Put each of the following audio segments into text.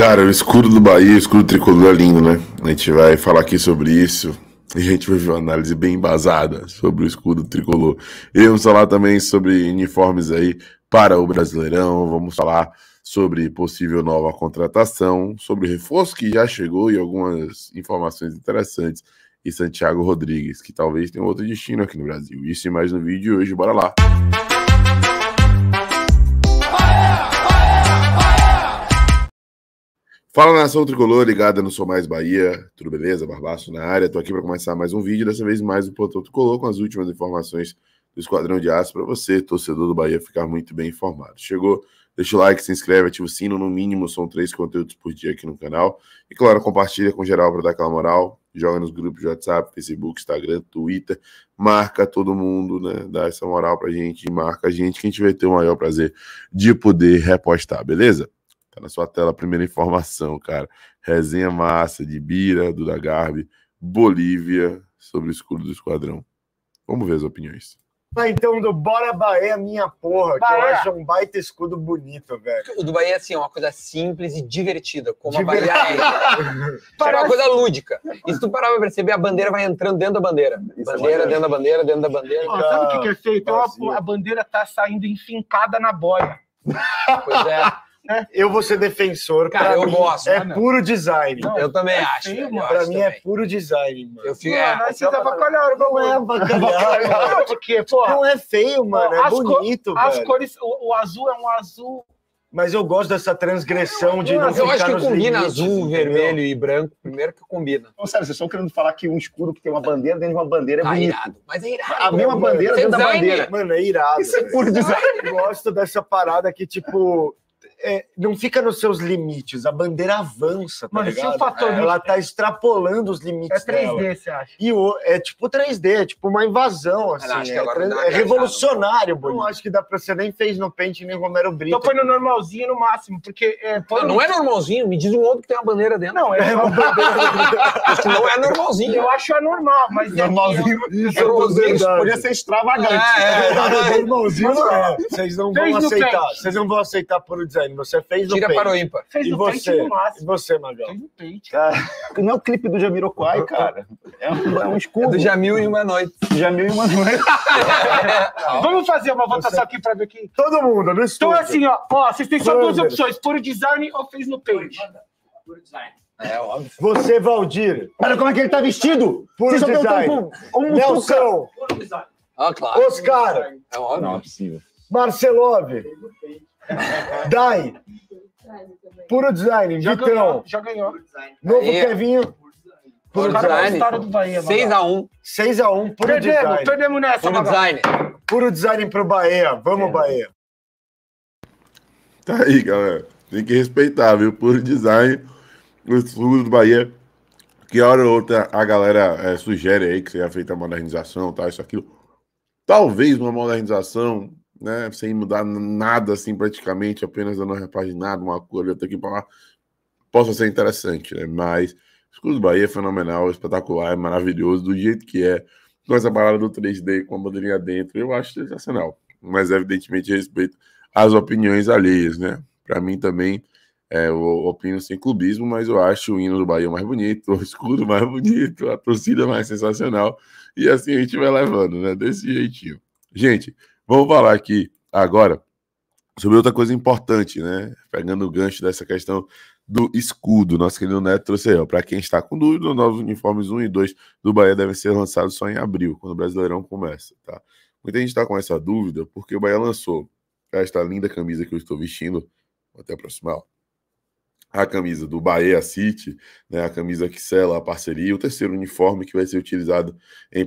Cara, o escudo do Bahia, o escudo tricolor é lindo, né? A gente vai falar aqui sobre isso. E a gente vai ver uma análise bem embasada sobre o escudo tricolor. E vamos falar também sobre uniformes aí para o Brasileirão. Vamos falar sobre possível nova contratação, sobre reforço que já chegou e algumas informações interessantes. E Santiago Rodrigues, que talvez tenha outro destino aqui no Brasil. Isso e mais no vídeo de hoje. Bora lá! Música Fala nação tricolor, ligada no Sou Mais Bahia, tudo beleza? Barbaço na área, tô aqui para começar mais um vídeo, dessa vez mais um Plantão Tricolor com as últimas informações do Esquadrão de Aço para você, torcedor do Bahia, ficar muito bem informado. Chegou? Deixa o like, se inscreve, ativa o sino, no mínimo são três conteúdos por dia aqui no canal. E claro, compartilha com geral para dar aquela moral, joga nos grupos de WhatsApp, Facebook, Instagram, Twitter, marca todo mundo, né? Dá essa moral para gente, marca a gente, que a gente vai ter o maior prazer de poder repostar, beleza? Tá na sua tela a primeira informação, cara. Resenha massa de Bira, do Garbi, Bolívia, sobre o escudo do esquadrão. Vamos ver as opiniões. Ah, então, do Bora Bahia, é minha porra, Bahia. que eu acho um baita escudo bonito, velho. O do Bahia, é, assim, é uma coisa simples e divertida, como Diver... a Bahia é. Parece... É uma coisa lúdica. E se tu parar pra perceber, a bandeira vai entrando dentro da bandeira. Isso é bandeira, é dentro da bandeira, dentro da bandeira. Oh, sabe o que, que é feito? Então, tá a, a bandeira tá saindo enfincada na boia. Pois é. né? Eu vou ser defensor. Cara, eu mim, gosto. É né, puro design. Não, eu também é acho. Sim, pra mim é também. é puro design, mano. Eu fico, mano, é, você tá bacalhau, não é bacalhau. Não, não é feio, mano. É bonito, As cores, o, azul é um azul mas eu gosto dessa transgressão eu, de não Eu acho que combina limites, azul, vermelho e branco. Primeiro que combina. Não, sério, vocês estão querendo falar que um escuro que tem uma bandeira dentro de uma bandeira é tá bonito. Irado, mas é irado. A mesma bandeira dentro da bandeira. Mano, é irado. Isso é puro design. Eu gosto dessa parada que, tipo, é, não fica nos seus limites, a bandeira avança, tá Mano, é ligado? fator é, ela tá extrapolando os limites É 3D, dela. você acha? E o, é tipo 3D, é tipo uma invasão, assim. é, que agora é, é revolucionário, Não acho que dá pra você nem fez no Pente nem Romero Brito. Então foi no normalzinho, no máximo, porque... É, não, não, é normalzinho, me diz um outro que tem uma bandeira dentro. Não, é uma bandeira não é normalzinho. Eu acho anormal, mas... Normalzinho, é isso é normalzinho, podia ser extravagante. É, é, é, normalzinho não é. Vocês não vão aceitar, vocês não vão aceitar por design Dani, você fez Tira o pente. para o ímpar. Fez e o você, pente no máximo. E você, Magão? Fez o pente. Cara, não é o clipe do Jamiroquai, cara. É um, é um escudo. É do Jamil e uma noite. Jamil e uma noite. é. Vamos fazer uma votação você... aqui para ver quem... Todo mundo, no então, estúdio. Então, assim, ó, ó vocês têm só duas opções. Puro design ou fez no pente? Puro design. É óbvio. Você, Valdir. Olha como é que ele tá vestido. Puro Vocês design. Um, um Nelson. Puro design. Ah, claro. Oscar. É óbvio. Não, é possível. Marcelove. Dai. Puro design. Já Vitão. ganhou. Já ganhou. Novo Aê. Kevinho. Puro design. Do Bahia, 6x1. 6x1. Puro perdemos, design. Perdemos nessa, Puro design. Puro design pro Bahia. Vamos, é. Bahia. Tá aí, galera. Tem que respeitar, viu? Puro design. Os furos do Bahia. Que hora ou outra a galera é, sugere aí que seja feita a modernização, tal, tá? isso, aquilo. Talvez uma modernização né? Sem mudar nada, assim, praticamente, apenas dando uma repaginada, uma cor até aqui para lá, possa ser interessante, né? Mas o do Bahia é fenomenal, espetacular, é maravilhoso, do jeito que é, com essa parada do 3D, com a bandeirinha dentro, eu acho sensacional. Mas, evidentemente, respeito às opiniões alheias, né? Para mim também, é, eu opino sem clubismo, mas eu acho o hino do Bahia mais bonito, o escudo mais bonito, a torcida mais sensacional, e assim a gente vai levando, né? Desse jeitinho. Gente, Vamos falar aqui agora sobre outra coisa importante, né? Pegando o gancho dessa questão do escudo. Nosso querido Neto trouxe aí, Para quem está com dúvida, novos uniformes 1 e 2 do Bahia devem ser lançados só em abril, quando o Brasileirão começa, tá? Muita gente está com essa dúvida porque o Bahia lançou esta linda camisa que eu estou vestindo. Vou até aproximar, ó a camisa do Bahia City, né, a camisa que sela a parceria, o terceiro uniforme que vai ser utilizado em,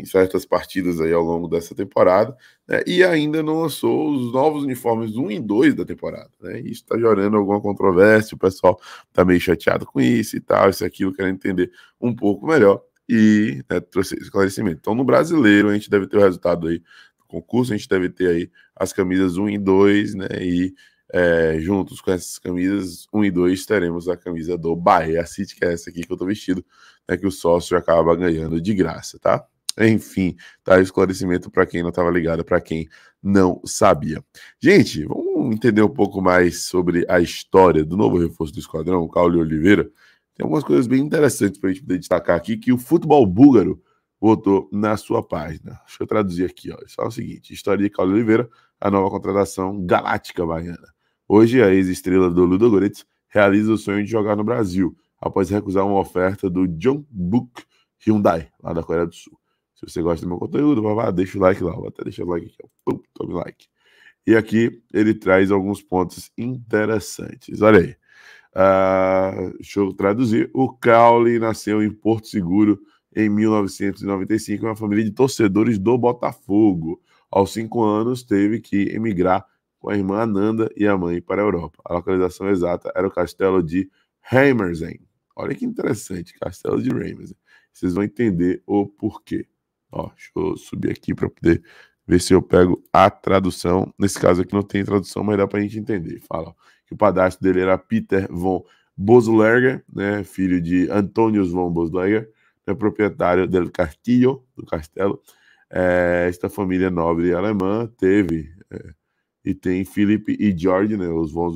em certas partidas aí ao longo dessa temporada, né, e ainda não lançou os novos uniformes 1 e 2 da temporada. Né, isso está gerando alguma controvérsia, o pessoal está meio chateado com isso e tal, isso aqui eu quero entender um pouco melhor e né, trouxe esclarecimento. Então, no brasileiro, a gente deve ter o resultado aí do concurso, a gente deve ter aí as camisas 1 e 2, né, e é, juntos com essas camisas um e dois teremos a camisa do Bahia City, que é essa aqui que eu tô vestido, né, que o sócio acaba ganhando de graça, tá? Enfim, tá esclarecimento para quem não estava ligado, para quem não sabia. Gente, vamos entender um pouco mais sobre a história do novo reforço do esquadrão, o Caule Oliveira. Tem algumas coisas bem interessantes para a gente poder destacar aqui que o futebol búlgaro botou na sua página. Deixa eu traduzir aqui, ó. Só o seguinte: história de Caule Oliveira, a nova contratação galáctica baiana. Hoje, a ex-estrela do Ludo realiza o sonho de jogar no Brasil, após recusar uma oferta do Jungkook Hyundai, lá da Coreia do Sul. Se você gosta do meu conteúdo, vai lá, deixa o like lá. Vou até deixar o like aqui. Pum, tome like. E aqui ele traz alguns pontos interessantes. Olha aí. Uh, deixa eu traduzir. O Crowley nasceu em Porto Seguro em 1995, uma família de torcedores do Botafogo. Aos cinco anos, teve que emigrar com a irmã Ananda e a mãe para a Europa. A localização exata era o castelo de Heimersen. Olha que interessante, castelo de Heimersen. Vocês vão entender o porquê. Ó, deixa eu subir aqui para poder ver se eu pego a tradução. Nesse caso aqui não tem tradução, mas dá para a gente entender. Fala ó, que o padastro dele era Peter von Boslerger, né, filho de Antonius von Boslerger, né, proprietário do Castillo, do castelo. É, esta família nobre alemã teve... É, e tem Philip e George, né, os von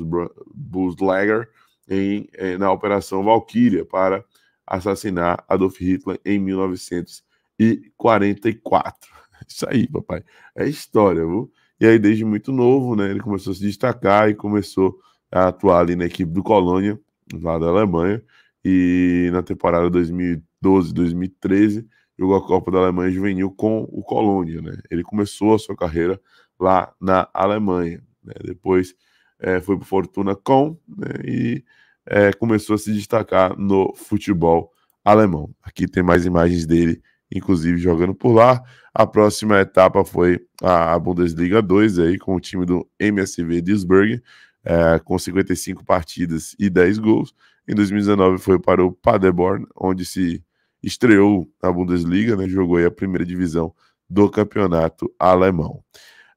Buslager, em, em, eh, na Operação Valkyria para assassinar Adolf Hitler em 1944. Isso aí, papai. É história, viu? E aí, desde muito novo, né, ele começou a se destacar e começou a atuar ali na equipe do Colônia, lá da Alemanha. E na temporada 2012, 2013, jogou a Copa da Alemanha Juvenil com o Colônia, né? Ele começou a sua carreira lá na Alemanha. Né? Depois é, foi para Fortuna Com né? e é, começou a se destacar no futebol alemão. Aqui tem mais imagens dele, inclusive jogando por lá. A próxima etapa foi a Bundesliga 2 aí com o time do MSV Duisburg, é, com 55 partidas e 10 gols. Em 2019 foi para o Paderborn, onde se estreou na Bundesliga, né? jogou a primeira divisão do campeonato alemão.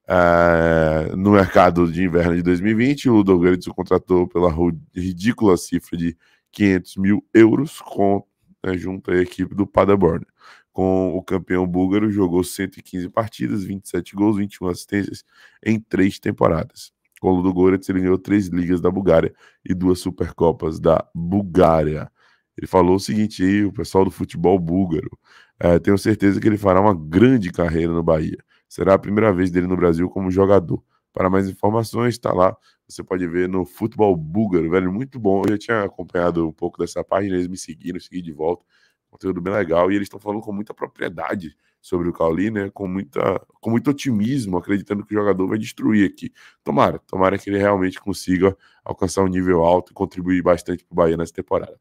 É, no mercado de inverno de 2020, o Douglas contratou pela ridícula cifra de 500 mil euros com, né, junto à equipe do Paderborn. Com o campeão búlgaro, jogou 115 partidas, 27 gols, 21 assistências em três temporadas. Com o Ludogorets, ele ganhou três ligas da Bulgária e duas Supercopas da Bulgária. Ele falou o seguinte aí, o pessoal do futebol búlgaro, é, tenho certeza que ele fará uma grande carreira no Bahia Será a primeira vez dele no Brasil como jogador. Para mais informações, está lá. Você pode ver no Futebol Búlgaro, velho, muito bom. Eu já tinha acompanhado um pouco dessa página, eles me seguiram, segui de volta. Conteúdo bem legal. E eles estão falando com muita propriedade sobre o Cauli, né? Com, muita, com muito otimismo, acreditando que o jogador vai destruir aqui. Tomara, tomara que ele realmente consiga alcançar um nível alto e contribuir bastante para o Bahia nessa temporada.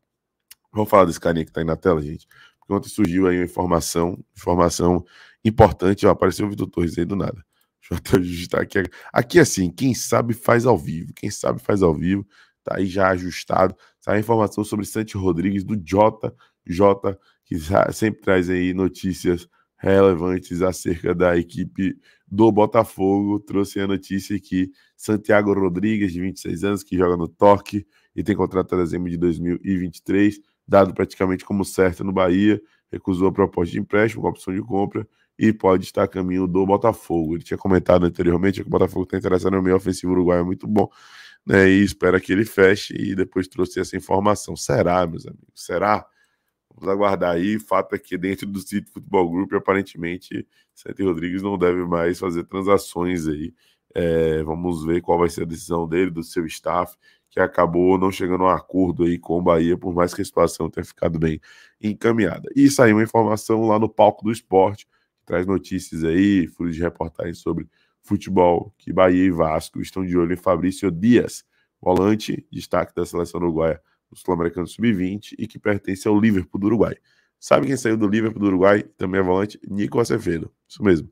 Vamos falar desse carinha que está aí na tela, gente. Porque ontem surgiu aí uma informação, informação importante. Ó, apareceu o Vitor Torres aí do nada. Deixa eu ajustar aqui. Aqui assim, quem sabe faz ao vivo. Quem sabe faz ao vivo. Tá aí já ajustado. Sai a informação sobre Santi Rodrigues do Jota. Jota, que sempre traz aí notícias relevantes acerca da equipe do Botafogo. Trouxe a notícia que Santiago Rodrigues, de 26 anos, que joga no Torque e tem contrato até dezembro de 2023, dado praticamente como certo no Bahia, recusou a proposta de empréstimo com opção de compra e pode estar a caminho do Botafogo. Ele tinha comentado anteriormente que o Botafogo está interessado no meio ofensivo uruguaio é muito bom, né? E espera que ele feche e depois trouxe essa informação. Será, meus amigos? Será? Vamos aguardar aí. Fato é que dentro do City Futebol Group, aparentemente, Santi Rodrigues não deve mais fazer transações aí. É, vamos ver qual vai ser a decisão dele, do seu staff, que acabou não chegando a um acordo aí com o Bahia, por mais que a situação tenha ficado bem encaminhada. E saiu uma informação lá no palco do esporte traz notícias aí, furos de reportagem sobre futebol, que Bahia e Vasco estão de olho em Fabrício Dias, volante, destaque da seleção uruguaia do Sul-Americano Sub-20 e que pertence ao Liverpool do Uruguai. Sabe quem saiu do Liverpool do Uruguai? Também é volante, Nico Acevedo. Isso mesmo.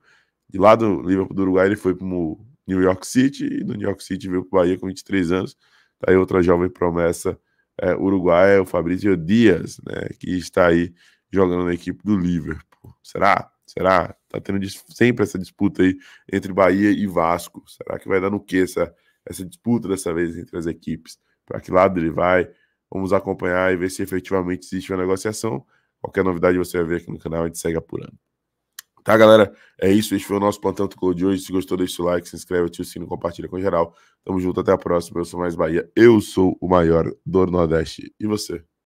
De lá do Liverpool do Uruguai, ele foi para o New York City e do New York City veio para o Bahia com 23 anos. Tá aí outra jovem promessa é, uruguaia, o Fabrício Dias, né, que está aí jogando na equipe do Liverpool. Será? Será? Tá tendo sempre essa disputa aí entre Bahia e Vasco. Será que vai dar no que essa, essa disputa dessa vez entre as equipes? Para que lado ele vai? Vamos acompanhar e ver se efetivamente existe uma negociação. Qualquer novidade você vai ver aqui no canal, a gente segue apurando. Tá, galera? É isso. Esse foi o nosso Plantão Tricolor de hoje. Se gostou, deixa o like, se inscreve, ativa o sino, compartilha com geral. Tamo junto, até a próxima. Eu sou Mais Bahia. Eu sou o maior do Nordeste. E você?